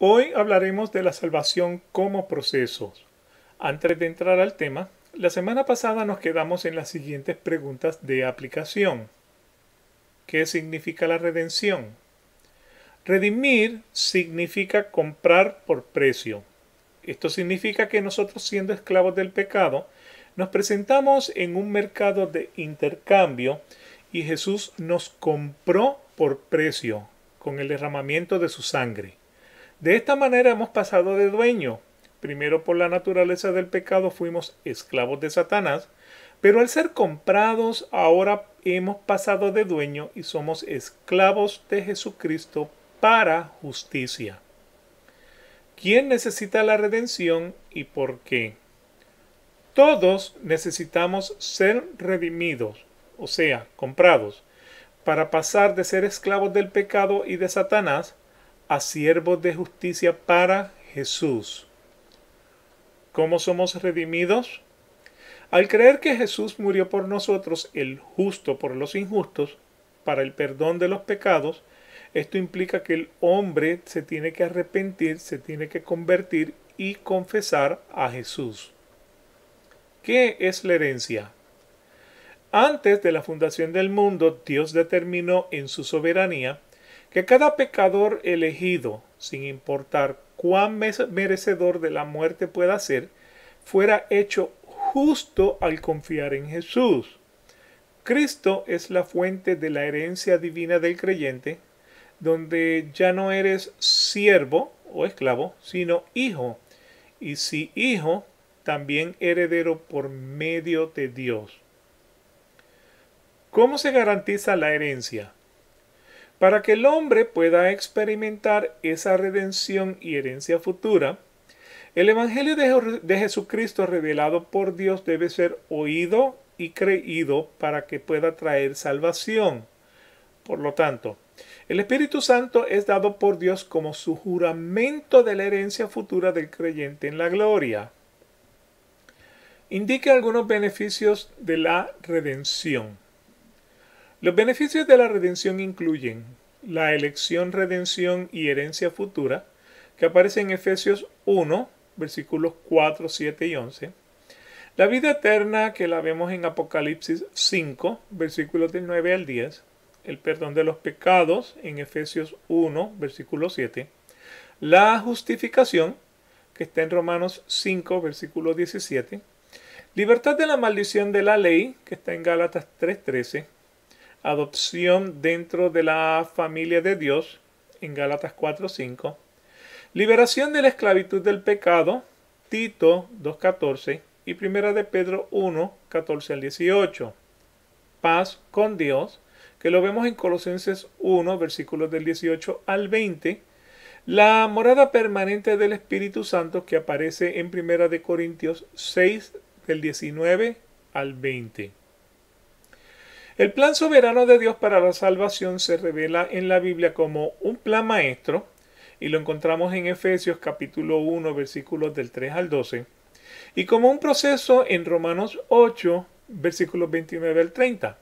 Hoy hablaremos de la salvación como proceso. Antes de entrar al tema, la semana pasada nos quedamos en las siguientes preguntas de aplicación. ¿Qué significa la redención? Redimir significa comprar por precio. Esto significa que nosotros siendo esclavos del pecado, nos presentamos en un mercado de intercambio y Jesús nos compró por precio con el derramamiento de su sangre. De esta manera hemos pasado de dueño. Primero por la naturaleza del pecado fuimos esclavos de Satanás, pero al ser comprados ahora hemos pasado de dueño y somos esclavos de Jesucristo para justicia. ¿Quién necesita la redención y por qué? Todos necesitamos ser redimidos, o sea, comprados, para pasar de ser esclavos del pecado y de Satanás a siervos de justicia para Jesús. ¿Cómo somos redimidos? Al creer que Jesús murió por nosotros, el justo por los injustos, para el perdón de los pecados, esto implica que el hombre se tiene que arrepentir, se tiene que convertir y confesar a Jesús. ¿Qué es la herencia? Antes de la fundación del mundo, Dios determinó en su soberanía que cada pecador elegido, sin importar cuán merecedor de la muerte pueda ser, fuera hecho justo al confiar en Jesús. Cristo es la fuente de la herencia divina del creyente, donde ya no eres siervo o esclavo, sino hijo, y si hijo, también heredero por medio de Dios. ¿Cómo se garantiza la herencia? Para que el hombre pueda experimentar esa redención y herencia futura, el Evangelio de, Jesucristo revelado por Dios debe ser oído y creído para que pueda traer salvación. Por lo tanto, el Espíritu Santo es dado por Dios como su juramento de la herencia futura del creyente en la gloria. Indique algunos beneficios de la redención. Los beneficios de la redención incluyen la elección, redención y herencia futura, que aparece en Efesios 1, versículos 4, 7 y 11. La vida eterna que la vemos en Apocalipsis 5, versículos del 9 al 10. El perdón de los pecados en Efesios 1, versículo 7. La justificación que está en Romanos 5, versículo 17. Libertad de la maldición de la ley que está en Gálatas 3, 13 adopción dentro de la familia de Dios, en Gálatas 4:5, liberación de la esclavitud del pecado, Tito 2:14 y Primera de Pedro 1:14 al 18. Paz con Dios, que lo vemos en Colosenses 1, versículos del 18 al 20. La morada permanente del Espíritu Santo que aparece en Primera de Corintios 6 del 19 al 20. El plan soberano de Dios para la salvación se revela en la Biblia como un plan maestro y lo encontramos en Efesios capítulo 1 versículos del 3 al 12 y como un proceso en Romanos 8 versículos 29 al 30.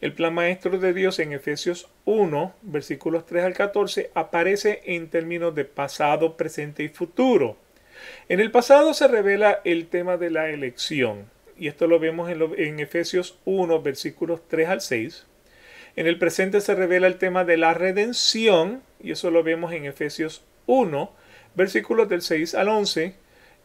El plan maestro de Dios en Efesios 1 versículos 3 al 14 aparece en términos de pasado, presente y futuro. En el pasado se revela el tema de la elección y esto lo vemos en, Efesios 1, versículos 3 al 6. En el presente se revela el tema de la redención, y eso lo vemos en Efesios 1, versículos del 6 al 11,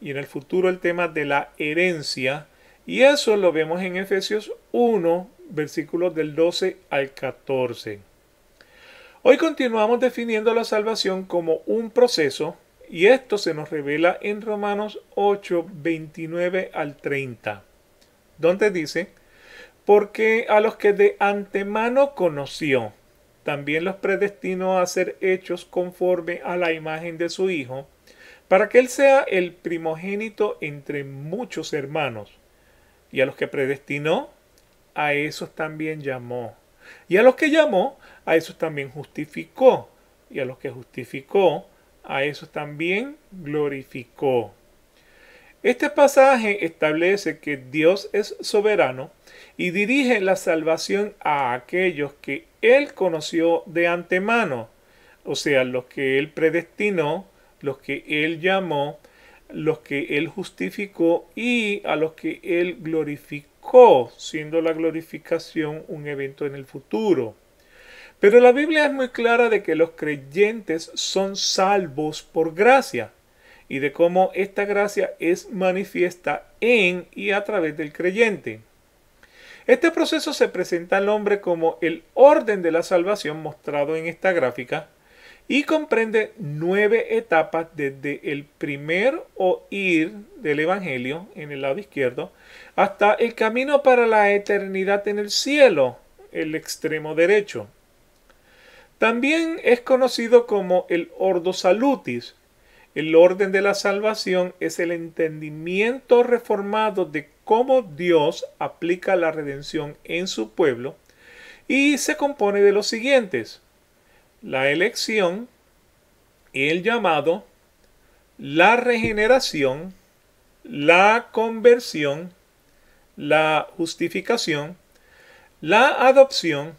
y en el futuro el tema de la herencia, y eso lo vemos en Efesios 1, versículos del 12 al 14. Hoy continuamos definiendo la salvación como un proceso, y esto se nos revela en Romanos 8, 29 al 30 donde dice, porque a los que de antemano conoció, también los predestinó a ser hechos conforme a la imagen de su Hijo, para que Él sea el primogénito entre muchos hermanos. Y a los que predestinó, a esos también llamó. Y a los que llamó, a esos también justificó. Y a los que justificó, a esos también glorificó. Este pasaje establece que Dios es soberano y dirige la salvación a aquellos que Él conoció de antemano, o sea, los que Él predestinó, los que Él llamó, los que Él justificó y a los que Él glorificó, siendo la glorificación un evento en el futuro. Pero la Biblia es muy clara de que los creyentes son salvos por gracia y de cómo esta gracia es manifiesta en y a través del creyente. Este proceso se presenta al hombre como el orden de la salvación mostrado en esta gráfica y comprende nueve etapas desde el primer oír del Evangelio en el lado izquierdo hasta el camino para la eternidad en el cielo, el extremo derecho. También es conocido como el ordo salutis, el orden de la salvación es el entendimiento reformado de cómo Dios aplica la redención en su pueblo y se compone de los siguientes. La elección, el llamado, la regeneración, la conversión, la justificación, la adopción,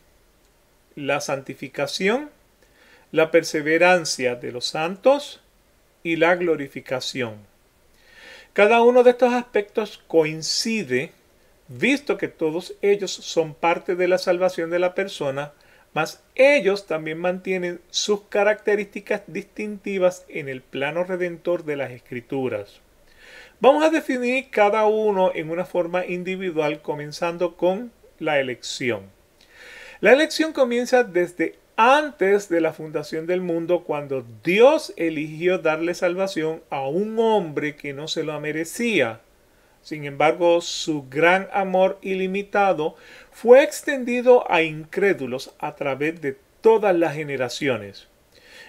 la santificación, la perseverancia de los santos, y la glorificación. Cada uno de estos aspectos coincide, visto que todos ellos son parte de la salvación de la persona, mas ellos también mantienen sus características distintivas en el plano redentor de las escrituras. Vamos a definir cada uno en una forma individual comenzando con la elección. La elección comienza desde antes de la fundación del mundo, cuando Dios eligió darle salvación a un hombre que no se lo merecía. Sin embargo, su gran amor ilimitado fue extendido a incrédulos a través de todas las generaciones.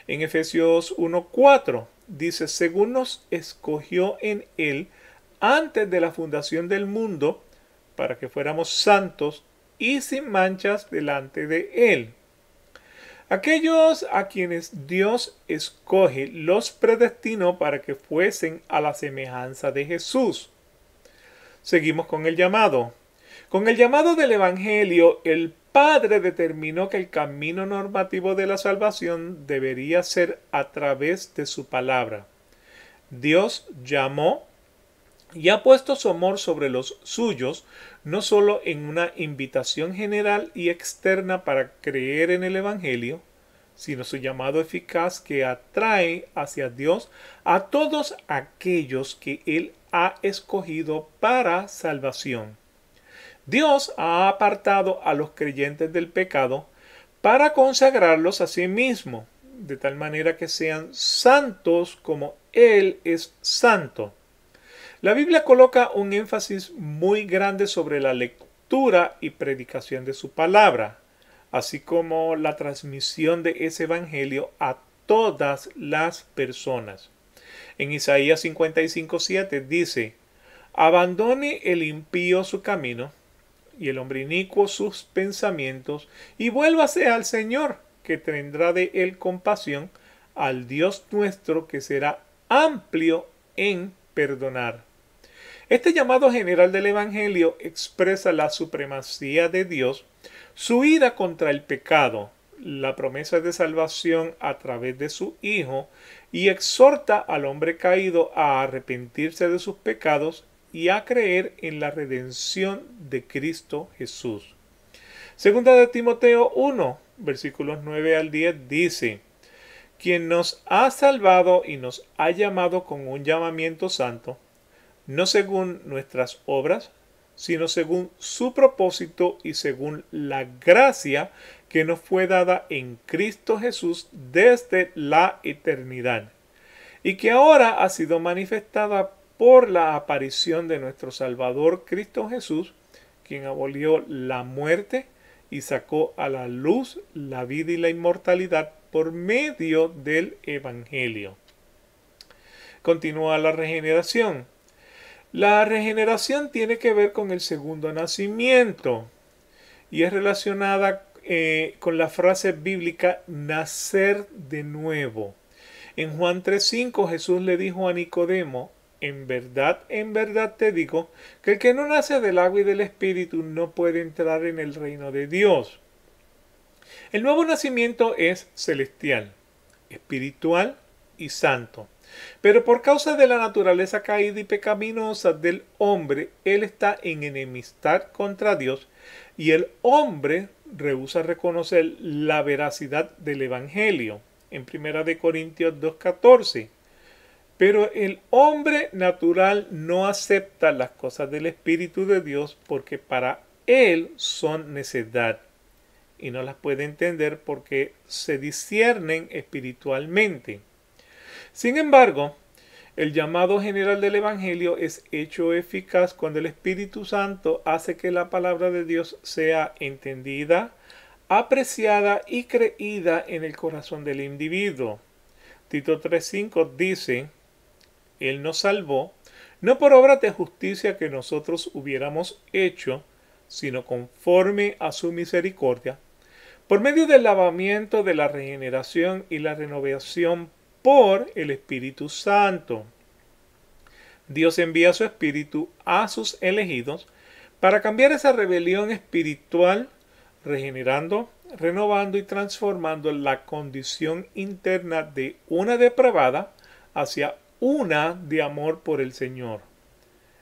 En Efesios 1.4 dice, según nos escogió en él antes de la fundación del mundo, para que fuéramos santos y sin manchas delante de él Aquellos a quienes Dios escoge los predestinó para que fuesen a la semejanza de Jesús. Seguimos con el llamado. Con el llamado del Evangelio, el Padre determinó que el camino normativo de la salvación debería ser a través de su palabra. Dios llamó y ha puesto su amor sobre los suyos, no sólo en una invitación general y externa para creer en el Evangelio, sino su llamado eficaz que atrae hacia Dios a todos aquellos que Él ha escogido para salvación. Dios ha apartado a los creyentes del pecado para consagrarlos a sí mismo, de tal manera que sean santos como Él es santo. La Biblia coloca un énfasis muy grande sobre la lectura y predicación de su palabra, así como la transmisión de ese evangelio a todas las personas. En Isaías 55:7 dice, Abandone el impío su camino y el hombre inicuo sus pensamientos y vuélvase al Señor, que tendrá de él compasión, al Dios nuestro que será amplio en perdonar. Este llamado general del Evangelio expresa la supremacía de Dios, su ira contra el pecado, la promesa de salvación a través de su Hijo y exhorta al hombre caído a arrepentirse de sus pecados y a creer en la redención de Cristo Jesús. Segunda de Timoteo 1, versículos 9 al 10 dice, quien nos ha salvado y nos ha llamado con un llamamiento santo, no según nuestras obras, sino según su propósito y según la gracia que nos fue dada en Cristo Jesús desde la eternidad, y que ahora ha sido manifestada por la aparición de nuestro Salvador Cristo Jesús, quien abolió la muerte y sacó a la luz la vida y la inmortalidad por medio del Evangelio. Continúa la regeneración la regeneración tiene que ver con el segundo nacimiento y es relacionada eh, con la frase bíblica nacer de nuevo. En Juan 3.5 Jesús le dijo a Nicodemo, en verdad, en verdad te digo, que el que no nace del agua y del espíritu no puede entrar en el reino de Dios. El nuevo nacimiento es celestial, espiritual y santo. Pero por causa de la naturaleza caída y pecaminosa del hombre, él está en enemistad contra Dios y el hombre rehúsa reconocer la veracidad del Evangelio en 1 de Corintios 2.14. Pero el hombre natural no acepta las cosas del Espíritu de Dios porque para él son necedad y no las puede entender porque se disciernen espiritualmente. Sin embargo, el llamado general del Evangelio es hecho eficaz cuando el Espíritu Santo hace que la palabra de Dios sea entendida, apreciada y creída en el corazón del individuo. Tito 3.5 dice, Él nos salvó, no por obras de justicia que nosotros hubiéramos hecho, sino conforme a su misericordia, por medio del lavamiento de la regeneración y la renovación por el Espíritu Santo. Dios envía su Espíritu a sus elegidos para cambiar esa rebelión espiritual, regenerando, renovando y transformando la condición interna de una depravada hacia una de amor por el Señor.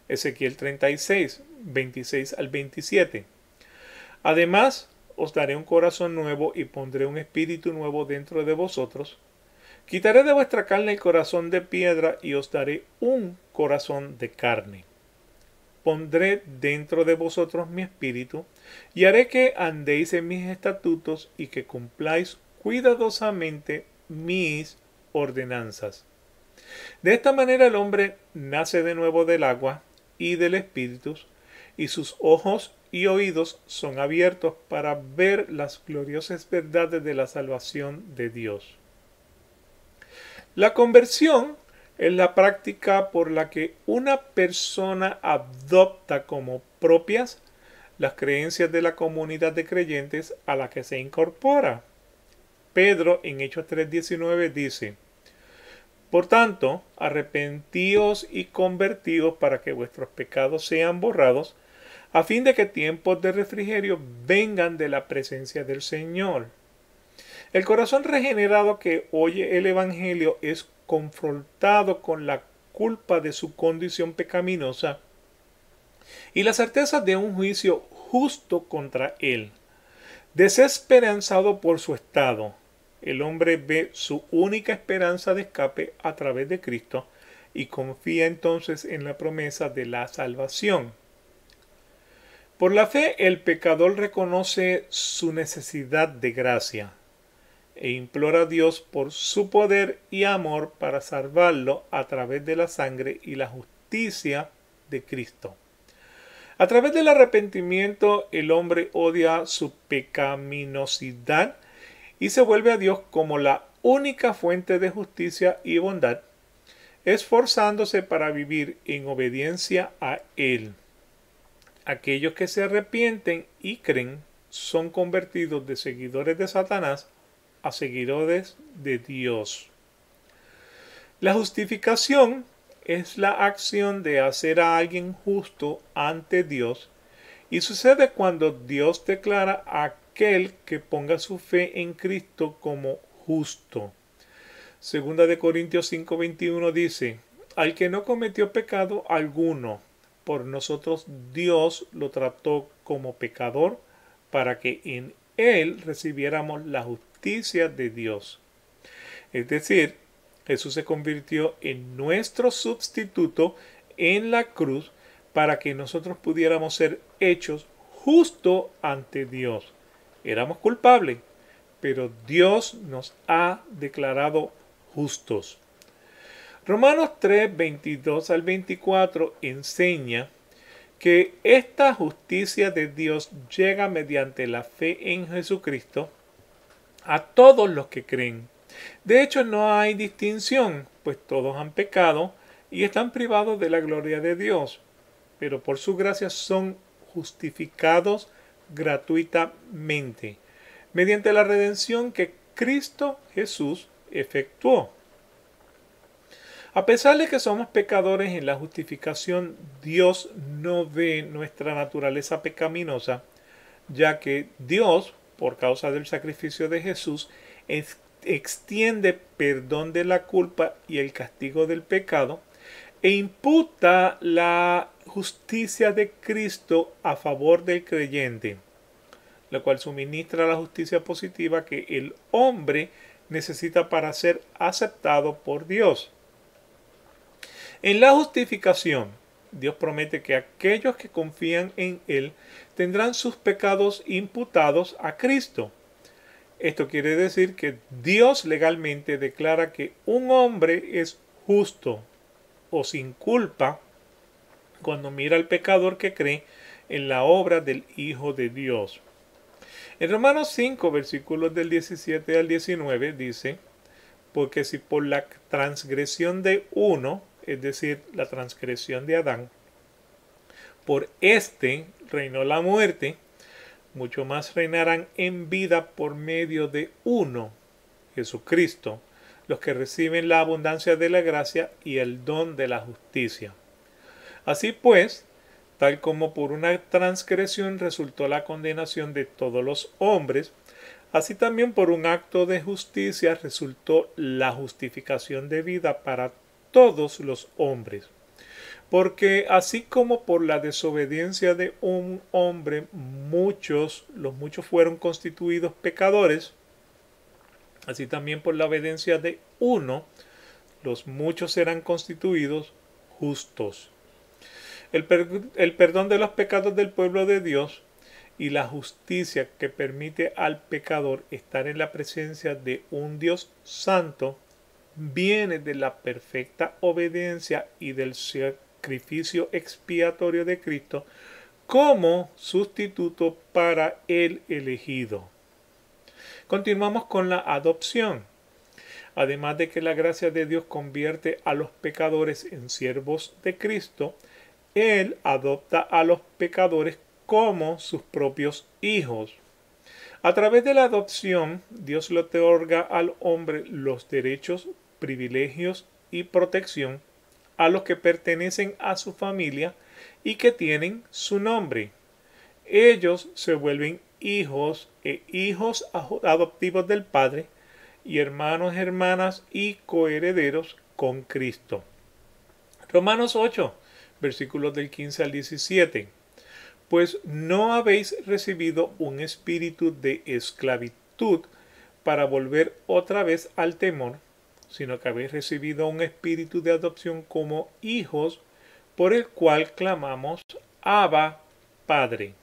Ezequiel 36, 26 al 27. Además, os daré un corazón nuevo y pondré un espíritu nuevo dentro de vosotros Quitaré de vuestra carne el corazón de piedra y os daré un corazón de carne. Pondré dentro de vosotros mi espíritu y haré que andéis en mis estatutos y que cumpláis cuidadosamente mis ordenanzas. De esta manera el hombre nace de nuevo del agua y del espíritu y sus ojos y oídos son abiertos para ver las gloriosas verdades de la salvación de Dios la conversión es la práctica por la que una persona adopta como propias las creencias de la comunidad de creyentes a la que se incorpora. Pedro en Hechos 3:19 dice, Por tanto, arrepentíos y convertíos para que vuestros pecados sean borrados, a fin de que tiempos de refrigerio vengan de la presencia del Señor el corazón regenerado que oye el Evangelio es confrontado con la culpa de su condición pecaminosa y la certeza de un juicio justo contra él. Desesperanzado por su estado, el hombre ve su única esperanza de escape a través de Cristo y confía entonces en la promesa de la salvación. Por la fe el pecador reconoce su necesidad de gracia e implora a Dios por su poder y amor para salvarlo a través de la sangre y la justicia de Cristo. A través del arrepentimiento el hombre odia su pecaminosidad y se vuelve a Dios como la única fuente de justicia y bondad, esforzándose para vivir en obediencia a Él. Aquellos que se arrepienten y creen son convertidos de seguidores de Satanás seguidores de Dios. La justificación es la acción de hacer a alguien justo ante Dios y sucede cuando Dios declara a aquel que ponga su fe en Cristo como justo. Segunda de Corintios 5:21 dice, al que no cometió pecado alguno, por nosotros Dios lo trató como pecador para que en él recibiéramos la justicia de Dios. Es decir, Jesús se convirtió en nuestro sustituto en la cruz para que nosotros pudiéramos ser hechos justo ante Dios. Éramos culpables, pero Dios nos ha declarado justos. Romanos 3, 22 al 24 enseña que esta justicia de Dios llega mediante la fe en Jesucristo a todos los que creen. De hecho, no hay distinción, pues todos han pecado y están privados de la gloria de Dios, pero por su gracia son justificados gratuitamente, mediante la redención que Cristo Jesús efectuó. A pesar de que somos pecadores en la justificación, Dios no ve nuestra naturaleza pecaminosa, ya que Dios por causa del sacrificio de Jesús, extiende perdón de la culpa y el castigo del pecado, e imputa la justicia de Cristo a favor del creyente, lo cual suministra la justicia positiva que el hombre necesita para ser aceptado por Dios. En la justificación, Dios promete que aquellos que confían en Él tendrán sus pecados imputados a Cristo. Esto quiere decir que Dios legalmente declara que un hombre es justo o sin culpa cuando mira al pecador que cree en la obra del Hijo de Dios. En Romanos 5, versículos del 17 al 19 dice, porque si por la transgresión de uno es decir, la transgresión de Adán, por éste reinó la muerte, mucho más reinarán en vida por medio de uno, Jesucristo, los que reciben la abundancia de la gracia y el don de la justicia. Así pues, tal como por una transgresión resultó la condenación de todos los hombres, así también por un acto de justicia resultó la justificación de vida para todos los hombres. Porque así como por la desobediencia de un hombre muchos, los muchos fueron constituidos pecadores, así también por la obediencia de uno, los muchos serán constituidos justos. El, el perdón de los pecados del pueblo de Dios y la justicia que permite al pecador estar en la presencia de un Dios santo viene de la perfecta obediencia y del sacrificio expiatorio de Cristo como sustituto para el elegido. Continuamos con la adopción. Además de que la gracia de Dios convierte a los pecadores en siervos de Cristo, Él adopta a los pecadores como sus propios hijos. A través de la adopción, Dios le otorga al hombre los derechos privilegios y protección a los que pertenecen a su familia y que tienen su nombre. Ellos se vuelven hijos e hijos adoptivos del Padre y hermanos, hermanas y coherederos con Cristo. Romanos 8, versículos del 15 al 17. Pues no habéis recibido un espíritu de esclavitud para volver otra vez al temor, sino que habéis recibido un espíritu de adopción como hijos, por el cual clamamos Abba, Padre.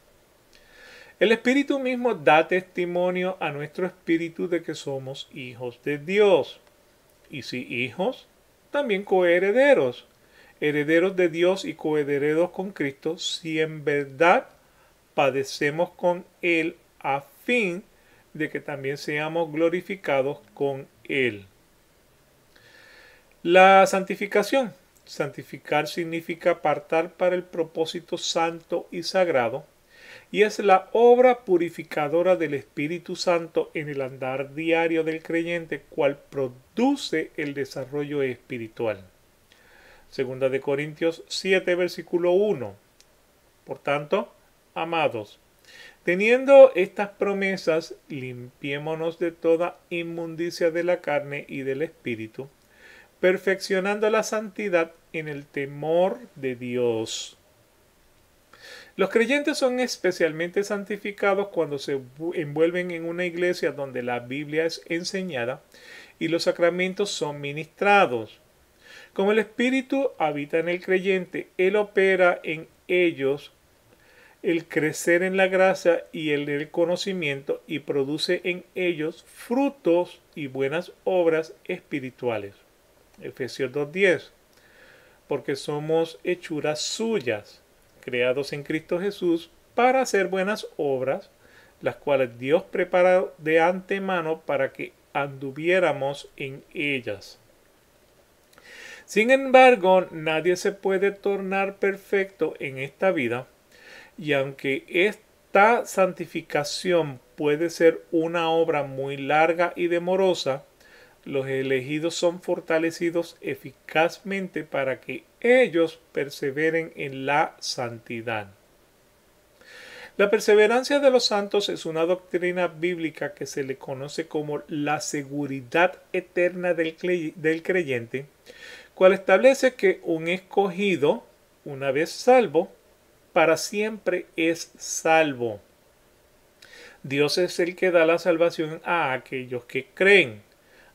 El Espíritu mismo da testimonio a nuestro espíritu de que somos hijos de Dios. Y si hijos, también coherederos, herederos de Dios y coherederos con Cristo, si en verdad padecemos con Él a fin de que también seamos glorificados con Él. La santificación. Santificar significa apartar para el propósito santo y sagrado, y es la obra purificadora del Espíritu Santo en el andar diario del creyente, cual produce el desarrollo espiritual. Segunda de Corintios 7, versículo 1. Por tanto, amados, teniendo estas promesas, limpiémonos de toda inmundicia de la carne y del espíritu perfeccionando la santidad en el temor de Dios. Los creyentes son especialmente santificados cuando se envuelven en una iglesia donde la Biblia es enseñada y los sacramentos son ministrados. Como el Espíritu habita en el creyente, Él opera en ellos el crecer en la gracia y el, conocimiento y produce en ellos frutos y buenas obras espirituales. Efesios 2.10, porque somos hechuras suyas, creados en Cristo Jesús para hacer buenas obras, las cuales Dios prepara de antemano para que anduviéramos en ellas. Sin embargo, nadie se puede tornar perfecto en esta vida, y aunque esta santificación puede ser una obra muy larga y demorosa, los elegidos son fortalecidos eficazmente para que ellos perseveren en la santidad. La perseverancia de los santos es una doctrina bíblica que se le conoce como la seguridad eterna del, creyente, cual establece que un escogido, una vez salvo, para siempre es salvo. Dios es el que da la salvación a aquellos que creen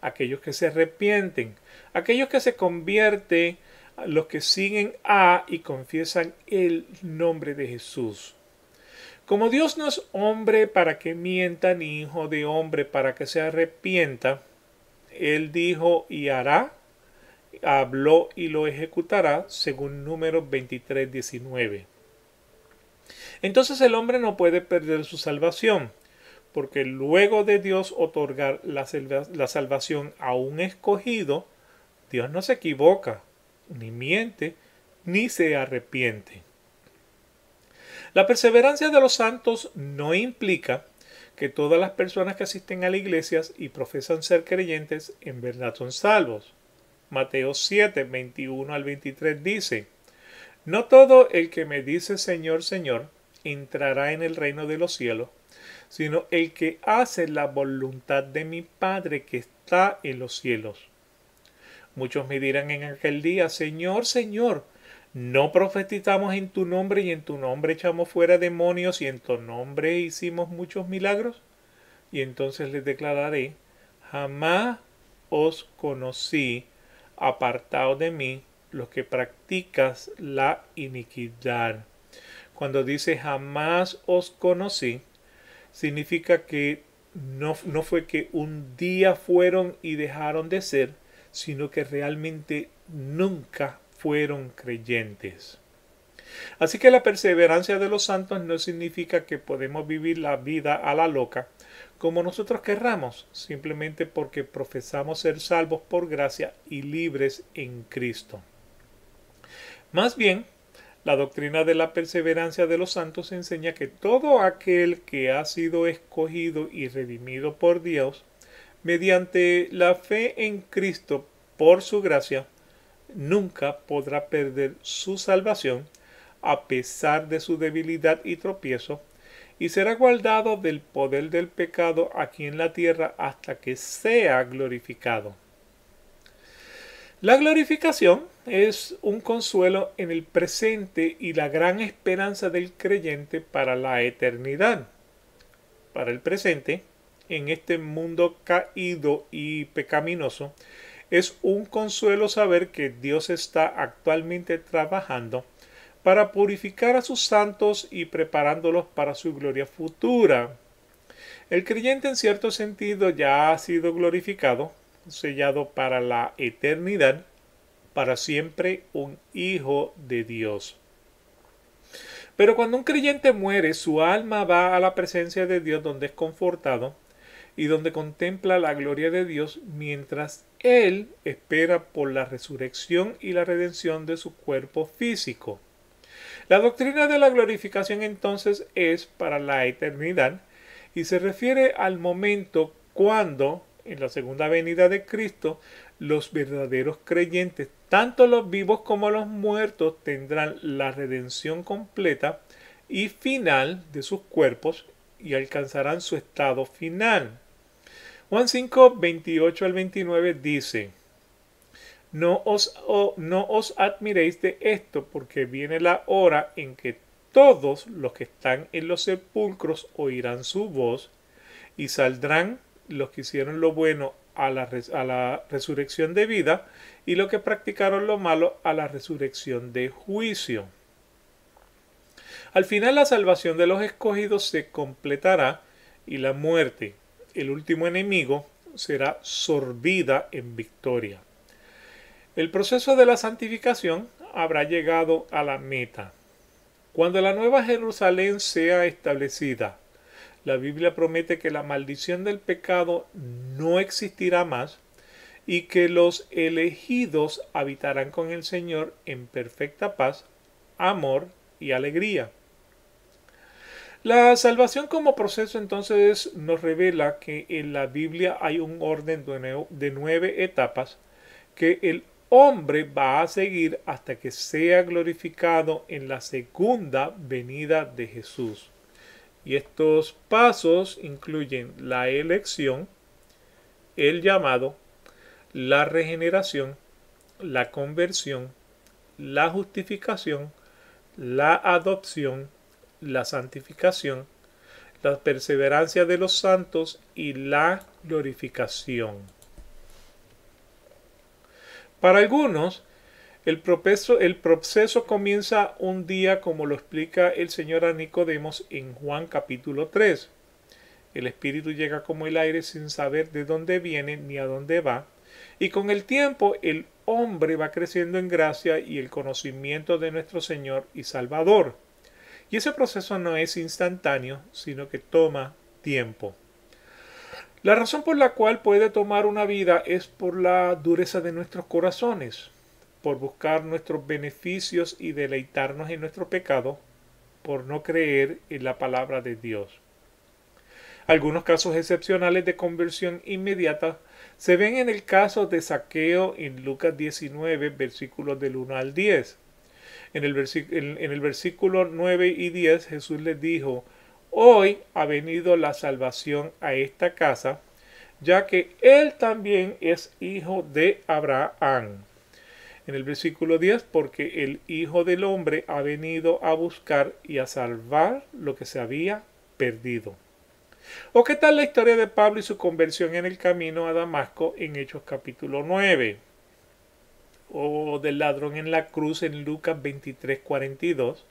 aquellos que se arrepienten, aquellos que se convierten, los que siguen a y confiesan el nombre de Jesús. Como Dios no es hombre para que mienta, ni hijo de hombre para que se arrepienta, Él dijo y hará, habló y lo ejecutará, según números 23, 19. Entonces el hombre no puede perder su salvación porque luego de Dios otorgar la, salvación a un escogido, Dios no se equivoca, ni miente, ni se arrepiente. La perseverancia de los santos no implica que todas las personas que asisten a la iglesia y profesan ser creyentes en verdad son salvos. Mateo 7, 21 al 23 dice, No todo el que me dice Señor, Señor, entrará en el reino de los cielos, sino el que hace la voluntad de mi Padre que está en los cielos. Muchos me dirán en aquel día, Señor, Señor, no profetizamos en tu nombre y en tu nombre echamos fuera demonios y en tu nombre hicimos muchos milagros. Y entonces les declararé, jamás os conocí, apartado de mí los que practicas la iniquidad. Cuando dice jamás os conocí, significa que no, no fue que un día fueron y dejaron de ser, sino que realmente nunca fueron creyentes. Así que la perseverancia de los santos no significa que podemos vivir la vida a la loca como nosotros querramos, simplemente porque profesamos ser salvos por gracia y libres en Cristo. Más bien, la doctrina de la perseverancia de los santos enseña que todo aquel que ha sido escogido y redimido por Dios, mediante la fe en Cristo por su gracia, nunca podrá perder su salvación a pesar de su debilidad y tropiezo, y será guardado del poder del pecado aquí en la tierra hasta que sea glorificado. La glorificación es un consuelo en el presente y la gran esperanza del creyente para la eternidad. Para el presente, en este mundo caído y pecaminoso, es un consuelo saber que Dios está actualmente trabajando para purificar a sus santos y preparándolos para su gloria futura. El creyente en cierto sentido ya ha sido glorificado, sellado para la eternidad, para siempre un hijo de Dios. Pero cuando un creyente muere, su alma va a la presencia de Dios donde es confortado y donde contempla la gloria de Dios mientras él espera por la resurrección y la redención de su cuerpo físico. La doctrina de la glorificación entonces es para la eternidad y se refiere al momento cuando, en la segunda venida de Cristo, los verdaderos creyentes, tanto los vivos como los muertos, tendrán la redención completa y final de sus cuerpos y alcanzarán su estado final. Juan 5, 28 al 29 dice, no os, oh, no os admiréis de esto, porque viene la hora en que todos los que están en los sepulcros oirán su voz y saldrán los que hicieron lo bueno a la, resurrección de vida y lo que practicaron lo malo a la resurrección de juicio. Al final la salvación de los escogidos se completará y la muerte, el último enemigo, será sorbida en victoria. El proceso de la santificación habrá llegado a la meta. Cuando la nueva Jerusalén sea establecida, la Biblia promete que la maldición del pecado no existirá más y que los elegidos habitarán con el Señor en perfecta paz, amor y alegría. La salvación como proceso entonces nos revela que en la Biblia hay un orden de nueve etapas que el hombre va a seguir hasta que sea glorificado en la segunda venida de Jesús. Y estos pasos incluyen la elección, el llamado, la regeneración, la conversión, la justificación, la adopción, la santificación, la perseverancia de los santos y la glorificación. Para algunos, el proceso, comienza un día como lo explica el Señor a Nicodemos en Juan capítulo 3. El espíritu llega como el aire sin saber de dónde viene ni a dónde va, y con el tiempo el hombre va creciendo en gracia y el conocimiento de nuestro Señor y Salvador. Y ese proceso no es instantáneo, sino que toma tiempo. La razón por la cual puede tomar una vida es por la dureza de nuestros corazones por buscar nuestros beneficios y deleitarnos en nuestro pecado, por no creer en la palabra de Dios. Algunos casos excepcionales de conversión inmediata se ven en el caso de Saqueo en Lucas 19, versículos del 1 al 10. En el, versículo 9 y 10 Jesús les dijo, Hoy ha venido la salvación a esta casa, ya que él también es hijo de Abraham en el versículo 10, porque el Hijo del Hombre ha venido a buscar y a salvar lo que se había perdido. ¿O qué tal la historia de Pablo y su conversión en el camino a Damasco en Hechos capítulo 9? O del ladrón en la cruz en Lucas 23, 42.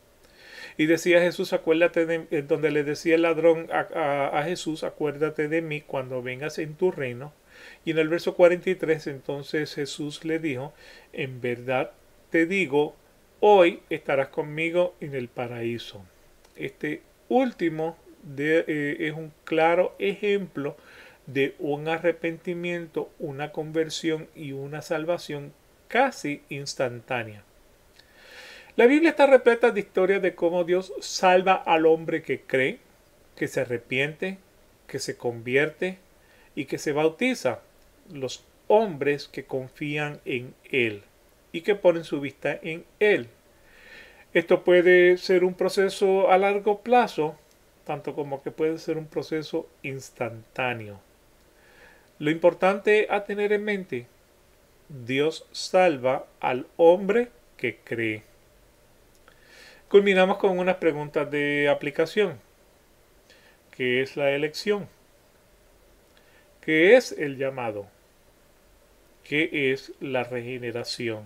Y decía Jesús, acuérdate de, eh, donde le decía el ladrón a Jesús, acuérdate de mí cuando vengas en tu reino. Y en el verso 43 entonces Jesús le dijo, en verdad te digo, hoy estarás conmigo en el paraíso. Este último eh, es un claro ejemplo de un arrepentimiento, una conversión y una salvación casi instantánea. La Biblia está repleta de historias de cómo Dios salva al hombre que cree, que se arrepiente, que se convierte, y que se bautiza, los hombres que confían en Él y que ponen su vista en Él. Esto puede ser un proceso a largo plazo, tanto como que puede ser un proceso instantáneo. Lo importante a tener en mente, Dios salva al hombre que cree. Culminamos con unas preguntas de aplicación. ¿Qué es la elección? ¿Qué es el llamado? ¿Qué es la regeneración?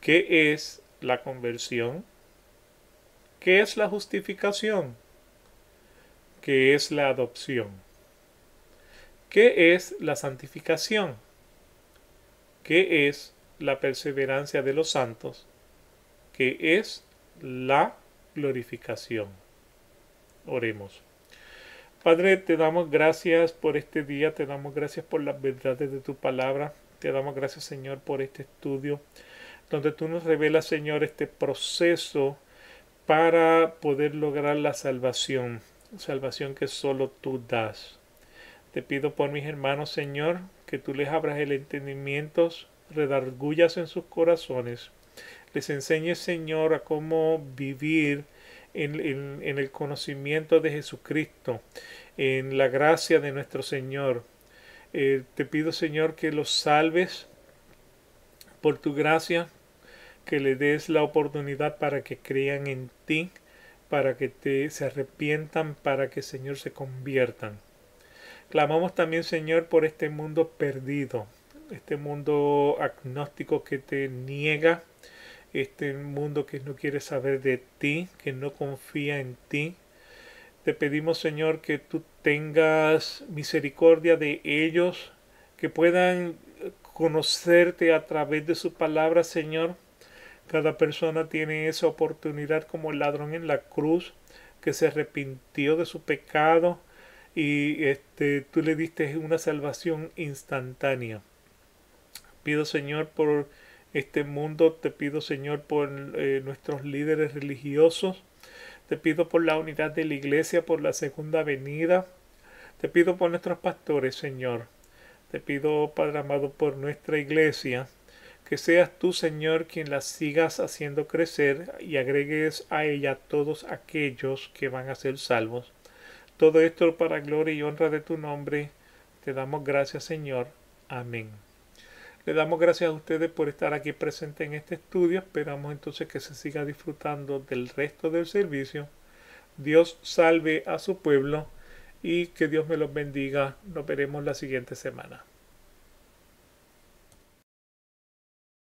¿Qué es la conversión? ¿Qué es la justificación? ¿Qué es la adopción? ¿Qué es la santificación? ¿Qué es la perseverancia de los santos? ¿Qué es la glorificación? Oremos. Padre, te damos gracias por este día, te damos gracias por las verdades de tu palabra, te damos gracias Señor por este estudio, donde tú nos revelas Señor este proceso para poder lograr la salvación, salvación que solo tú das. Te pido por mis hermanos Señor, que tú les abras el entendimiento, redargullas en sus corazones, les enseñes Señor a cómo vivir, en, el conocimiento de Jesucristo, en la gracia de nuestro Señor. Eh, te pido, Señor, que los salves por tu gracia, que le des la oportunidad para que crean en ti, para que se arrepientan, para que, Señor, se conviertan. Clamamos también, Señor, por este mundo perdido, este mundo agnóstico que te niega este mundo que no quiere saber de ti, que no confía en ti. Te pedimos, Señor, que tú tengas misericordia de ellos, que puedan conocerte a través de su palabra, Señor. Cada persona tiene esa oportunidad como el ladrón en la cruz, que se arrepintió de su pecado y este, tú le diste una salvación instantánea. Pido, Señor, por este mundo. Te pido, Señor, por eh, nuestros líderes religiosos. Te pido por la unidad de la iglesia, por la segunda venida. Te pido por nuestros pastores, Señor. Te pido, Padre amado, por nuestra iglesia. Que seas tú, Señor, quien la sigas haciendo crecer y agregues a ella todos aquellos que van a ser salvos. Todo esto para gloria y honra de tu nombre. Te damos gracias, Señor. Amén. Le damos gracias a ustedes por estar aquí presente en este estudio. Esperamos entonces que se siga disfrutando del resto del servicio. Dios salve a su pueblo y que Dios me los bendiga. Nos veremos la siguiente semana.